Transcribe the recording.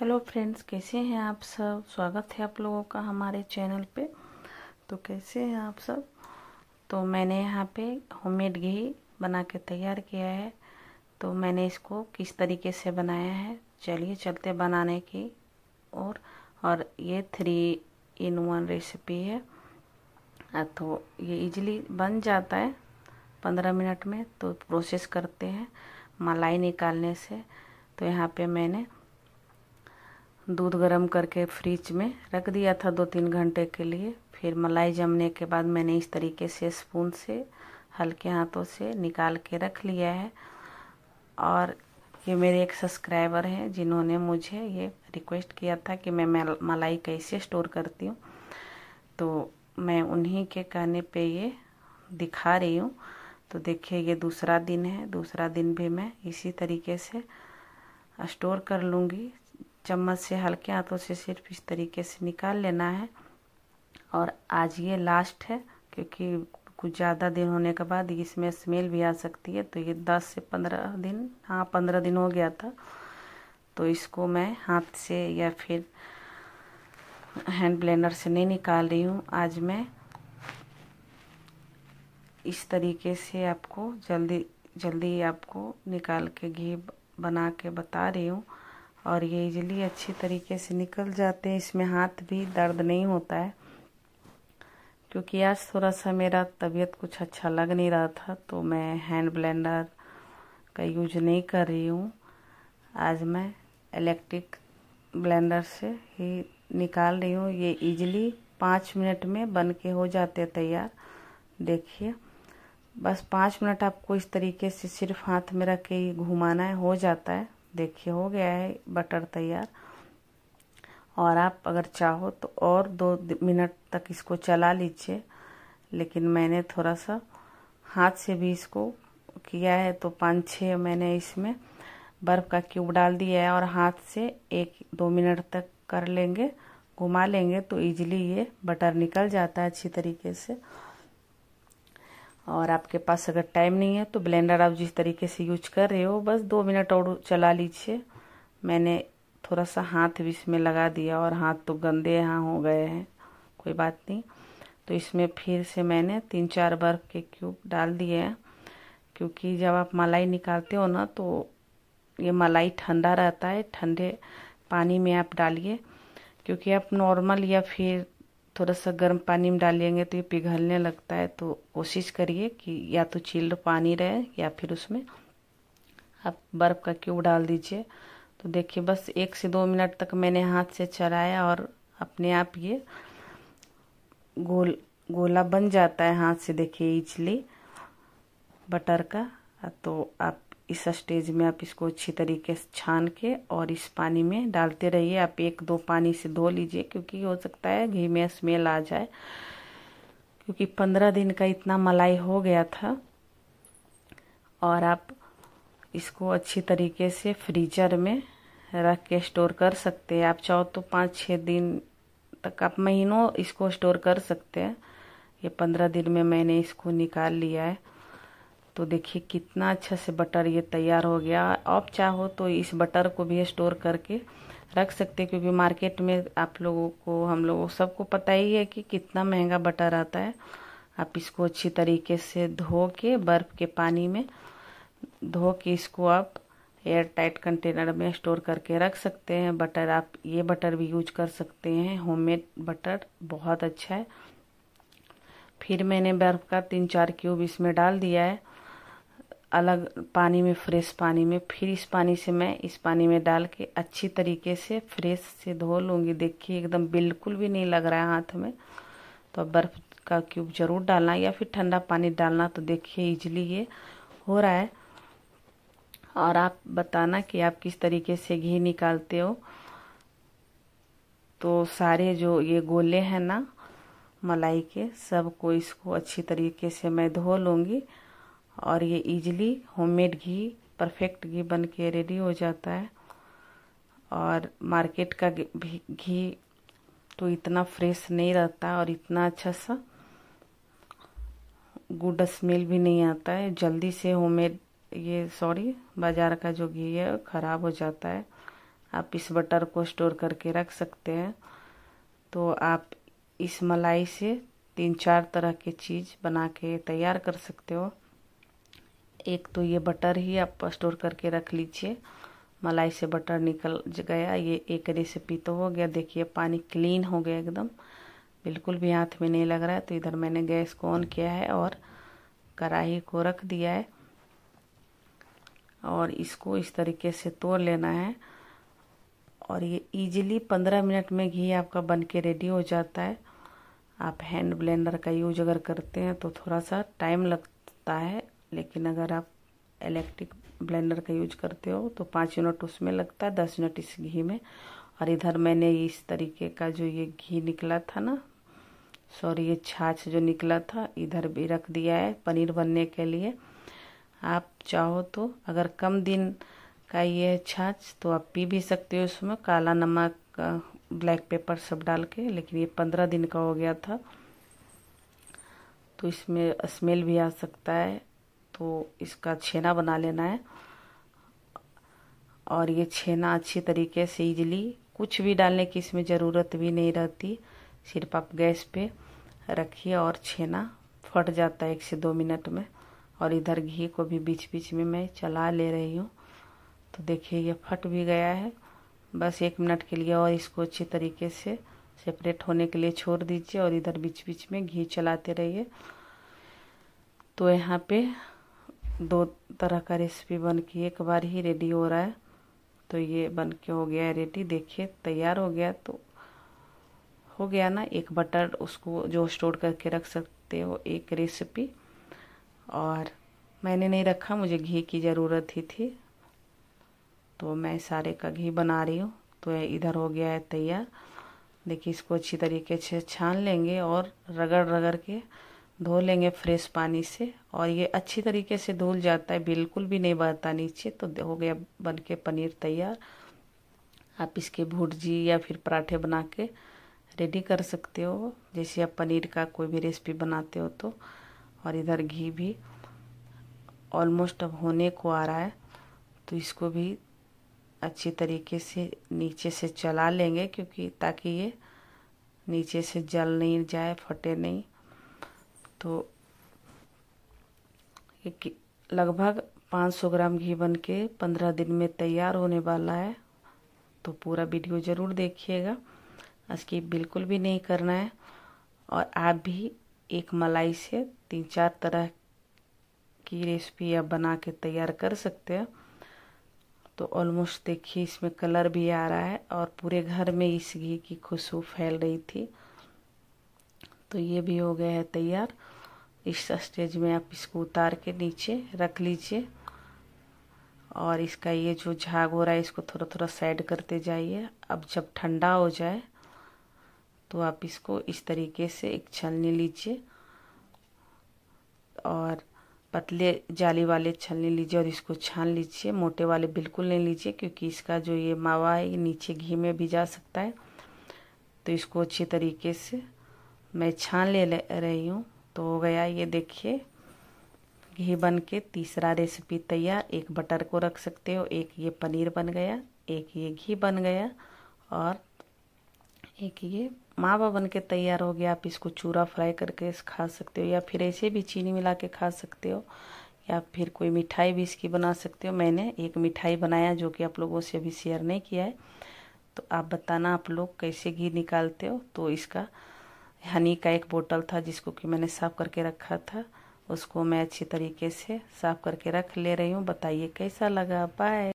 hello friends कैसे हैं आप सब स्वागत है आप लोगों का हमारे चैनल पे तो कैसे हैं आप सब तो मैंने यहाँ पे होममेड घी बना के तैयार किया है तो मैंने इसको किस तरीके से बनाया है चलिए चलते बनाने की और और ये थ्री इन वन रेसिपी है तो ये इजीली बन जाता है पंद्रह मिनट में तो प्रोसेस करते हैं मलाई निकालने से तो यहाँ पे मैंने दूध गर्म करके फ्रिज में रख दिया था दो तीन घंटे के लिए फिर मलाई जमने के बाद मैंने इस तरीके से स्पून से हल्के हाथों से निकाल के रख लिया है और ये मेरे एक सब्सक्राइबर हैं जिन्होंने मुझे ये रिक्वेस्ट किया था कि मैं मलाई कैसे स्टोर करती हूँ तो मैं उन्हीं के कहने पे ये दिखा रही हूँ तो देखिए ये दूसरा दिन है दूसरा दिन भी मैं इसी तरीके से स्टोर कर लूँगी चम्मच से हल्के हाथों से सिर्फ इस तरीके से निकाल लेना है और आज ये लास्ट है क्योंकि कुछ ज़्यादा दिन होने के बाद इसमें स्मेल भी आ सकती है तो ये दस से पंद्रह दिन हाँ पंद्रह दिन हो गया था तो इसको मैं हाथ से या फिर हैंड ब्लेंडर से नहीं निकाल रही हूँ आज मैं इस तरीके से आपको जल्दी जल्दी आपको निकाल के घी बना के बता रही हूँ और ये इजली अच्छी तरीके से निकल जाते हैं इसमें हाथ भी दर्द नहीं होता है क्योंकि आज थोड़ा सा मेरा तबीयत कुछ अच्छा लग नहीं रहा था तो मैं हैंड ब्लेंडर का यूज नहीं कर रही हूँ आज मैं इलेक्ट्रिक ब्लेंडर से ही निकाल रही हूँ ये इजली पाँच मिनट में बन के हो जाते तैयार देखिए बस पाँच मिनट आपको इस तरीके से सिर्फ हाथ में रख के घुमाना है हो जाता है देखिए हो गया है बटर तैयार और आप अगर चाहो तो और दो मिनट तक इसको चला लीजिए लेकिन मैंने थोड़ा सा हाथ से भी इसको किया है तो पाँच छः मैंने इसमें बर्फ़ का क्यूब डाल दिया है और हाथ से एक दो मिनट तक कर लेंगे घुमा लेंगे तो इजीली ये बटर निकल जाता है अच्छी तरीके से और आपके पास अगर टाइम नहीं है तो ब्लेंडर आप जिस तरीके से यूज कर रहे हो बस दो मिनट और चला लीजिए मैंने थोड़ा सा हाथ भी इसमें लगा दिया और हाथ तो गंदे यहाँ हो गए हैं कोई बात नहीं तो इसमें फिर से मैंने तीन चार बर्फ़ के क्यूब डाल दिए हैं क्योंकि जब आप मलाई निकालते हो ना तो ये मलाई ठंडा रहता है ठंडे पानी में आप डालिए क्योंकि आप नॉर्मल या फिर थोड़ा सा गर्म पानी में डालेंगे तो ये पिघलने लगता है तो कोशिश करिए कि या तो चिल्ड पानी रहे या फिर उसमें आप बर्फ़ का क्यूब डाल दीजिए तो देखिए बस एक से दो मिनट तक मैंने हाथ से चलाया और अपने आप ये गोल गोला बन जाता है हाथ से देखिए इजली बटर का तो आप इस स्टेज में आप इसको अच्छी तरीके से छान के और इस पानी में डालते रहिए आप एक दो पानी से धो लीजिए क्योंकि हो सकता है घी में स्मेल आ जाए क्योंकि पंद्रह दिन का इतना मलाई हो गया था और आप इसको अच्छी तरीके से फ्रीजर में रख के स्टोर कर सकते हैं आप चाहो तो पाँच छः दिन तक आप महीनों इसको स्टोर कर सकते हैं ये पंद्रह दिन में मैंने इसको निकाल लिया है तो देखिए कितना अच्छा से बटर ये तैयार हो गया आप चाहो तो इस बटर को भी स्टोर करके रख सकते हैं क्योंकि मार्केट में आप लोगों को हम लोगों सबको पता ही है कि कितना महंगा बटर आता है आप इसको अच्छी तरीके से धो के बर्फ़ के पानी में धो के इसको आप एयर टाइट कंटेनर में स्टोर करके रख सकते हैं बटर आप ये बटर भी यूज कर सकते हैं होममेड बटर बहुत अच्छा है फिर मैंने बर्फ़ का तीन चार क्यूब इसमें डाल दिया है अलग पानी में फ्रेश पानी में फिर इस पानी से मैं इस पानी में डाल के अच्छी तरीके से फ्रेश से धो लूँगी देखिए एकदम बिल्कुल भी नहीं लग रहा है हाथ में तो बर्फ़ का क्यूब ज़रूर डालना या फिर ठंडा पानी डालना तो देखिए इजली ये हो रहा है और आप बताना कि आप किस तरीके से घी निकालते हो तो सारे जो ये गोले हैं ना मलाई के सबको इसको अच्छी तरीके से मैं धो लूँगी और ये इजीली होममेड घी परफेक्ट घी बन के रेडी हो जाता है और मार्केट का घी तो इतना फ्रेश नहीं रहता और इतना अच्छा सा गुड स्मेल भी नहीं आता है जल्दी से होममेड ये सॉरी बाज़ार का जो घी है ख़राब हो जाता है आप इस बटर को स्टोर करके रख सकते हैं तो आप इस मलाई से तीन चार तरह के चीज़ बना के तैयार कर सकते हो एक तो ये बटर ही आप स्टोर करके रख लीजिए मलाई से बटर निकल गया ये एक रेसिपी तो हो गया देखिए पानी क्लीन हो गया एकदम बिल्कुल भी हाथ में नहीं लग रहा है तो इधर मैंने गैस को ऑन किया है और कढ़ाई को रख दिया है और इसको इस तरीके से तोड़ लेना है और ये इजीली पंद्रह मिनट में घी आपका बन के रेडी हो जाता है आप हैंड ब्लेंडर का यूज अगर करते हैं तो थोड़ा सा टाइम लगता है लेकिन अगर आप इलेक्ट्रिक ब्लेंडर का यूज करते हो तो पाँच मिनट उसमें लगता है दस मिनट इस घी में और इधर मैंने इस तरीके का जो ये घी निकला था ना सॉरी ये छाछ जो निकला था इधर भी रख दिया है पनीर बनने के लिए आप चाहो तो अगर कम दिन का ये छाछ तो आप पी भी सकते हो उसमें काला नमक ब्लैक पेपर सब डाल के लेकिन ये पंद्रह दिन का हो गया था तो इसमें स्मेल भी आ सकता है तो इसका छेना बना लेना है और ये छेना अच्छी तरीके से इजली कुछ भी डालने की इसमें ज़रूरत भी नहीं रहती सिर्फ आप गैस पे रखिए और छेना फट जाता है एक से दो मिनट में और इधर घी को भी बीच बीच में मैं चला ले रही हूँ तो देखिए ये फट भी गया है बस एक मिनट के लिए और इसको अच्छी तरीके से सेपरेट होने के लिए छोड़ दीजिए और इधर बीच बीच में घी चलाते रहिए तो यहाँ पे दो तरह का रेसिपी बन के एक बार ही रेडी हो रहा है तो ये बन के हो गया है रेडी देखिए तैयार हो गया तो हो गया ना एक बटर उसको जो स्टोर करके रख सकते हो एक रेसिपी और मैंने नहीं रखा मुझे घी की ज़रूरत ही थी तो मैं सारे का घी बना रही हूँ तो इधर हो गया है तैयार देखिए इसको अच्छी तरीके से छान लेंगे और रगड़ रगड़ के धो लेंगे फ्रेश पानी से और ये अच्छी तरीके से धुल जाता है बिल्कुल भी नहीं बहता नीचे तो हो गया बन के पनीर तैयार आप इसके भुर्जी या फिर पराठे बना के रेडी कर सकते हो जैसे आप पनीर का कोई भी रेसिपी बनाते हो तो और इधर घी भी ऑलमोस्ट अब होने को आ रहा है तो इसको भी अच्छी तरीके से नीचे से चला लेंगे क्योंकि ताकि ये नीचे से जल नहीं जाए फटे नहीं तो ये लगभग 500 ग्राम घी बन के पंद्रह दिन में तैयार होने वाला है तो पूरा वीडियो ज़रूर देखिएगा इसकी बिल्कुल भी नहीं करना है और आप भी एक मलाई से तीन चार तरह की रेसिपी आप बना के तैयार कर सकते हैं तो ऑलमोस्ट देखिए इसमें कलर भी आ रहा है और पूरे घर में इस घी की खुशबू फैल रही थी तो ये भी हो गया है तैयार इस स्टेज में आप इसको उतार के नीचे रख लीजिए और इसका ये जो झाग हो रहा है इसको थोड़ा थोड़ा साइड करते जाइए अब जब ठंडा हो जाए तो आप इसको इस तरीके से एक छलनी लीजिए और पतले जाली वाले छलनी लीजिए और इसको छान लीजिए मोटे वाले बिल्कुल नहीं लीजिए क्योंकि इसका जो ये मावा है ये नीचे घी में भी जा सकता है तो इसको अच्छे तरीके से मैं छान ले, ले रही हूँ तो हो गया ये देखिए घी बन के तीसरा रेसिपी तैयार एक बटर को रख सकते हो एक ये पनीर बन गया एक ये घी बन गया और एक ये मावा बन के तैयार हो गया आप इसको चूरा फ्राई करके खा सकते हो या फिर ऐसे भी चीनी मिला के खा सकते हो या फिर कोई मिठाई भी इसकी बना सकते हो मैंने एक मिठाई बनाया जो कि आप लोगों से अभी शेयर नहीं किया है तो आप बताना आप लोग कैसे घी निकालते हो तो इसका हनी का एक बोतल था जिसको कि मैंने साफ़ करके रखा था उसको मैं अच्छी तरीके से साफ़ करके रख ले रही हूँ बताइए कैसा लगा पाए